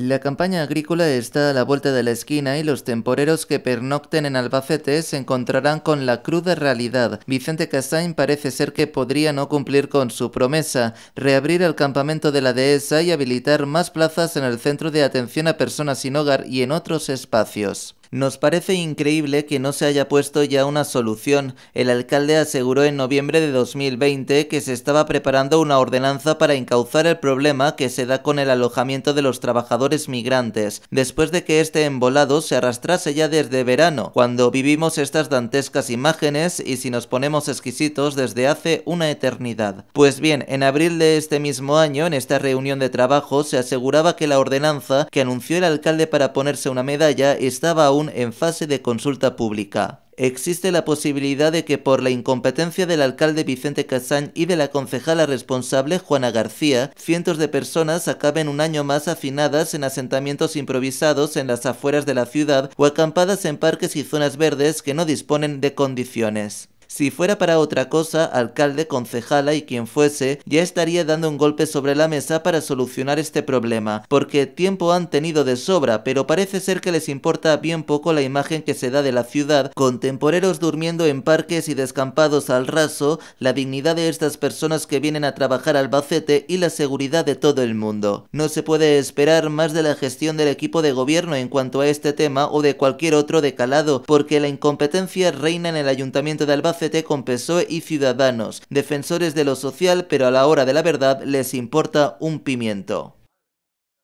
La campaña agrícola está a la vuelta de la esquina y los temporeros que pernocten en Albacete se encontrarán con la cruda realidad. Vicente Casain parece ser que podría no cumplir con su promesa, reabrir el campamento de la dehesa y habilitar más plazas en el centro de atención a personas sin hogar y en otros espacios. Nos parece increíble que no se haya puesto ya una solución. El alcalde aseguró en noviembre de 2020 que se estaba preparando una ordenanza para encauzar el problema que se da con el alojamiento de los trabajadores migrantes, después de que este embolado se arrastrase ya desde verano, cuando vivimos estas dantescas imágenes y si nos ponemos exquisitos desde hace una eternidad. Pues bien, en abril de este mismo año, en esta reunión de trabajo, se aseguraba que la ordenanza que anunció el alcalde para ponerse una medalla estaba aún en fase de consulta pública. Existe la posibilidad de que por la incompetencia del alcalde Vicente Casán y de la concejala responsable Juana García, cientos de personas acaben un año más afinadas en asentamientos improvisados en las afueras de la ciudad o acampadas en parques y zonas verdes que no disponen de condiciones. Si fuera para otra cosa, alcalde, concejala y quien fuese, ya estaría dando un golpe sobre la mesa para solucionar este problema, porque tiempo han tenido de sobra, pero parece ser que les importa bien poco la imagen que se da de la ciudad, con temporeros durmiendo en parques y descampados al raso, la dignidad de estas personas que vienen a trabajar Albacete y la seguridad de todo el mundo. No se puede esperar más de la gestión del equipo de gobierno en cuanto a este tema o de cualquier otro decalado, porque la incompetencia reina en el Ayuntamiento de Albacete con PSOE y Ciudadanos, defensores de lo social pero a la hora de la verdad les importa un pimiento.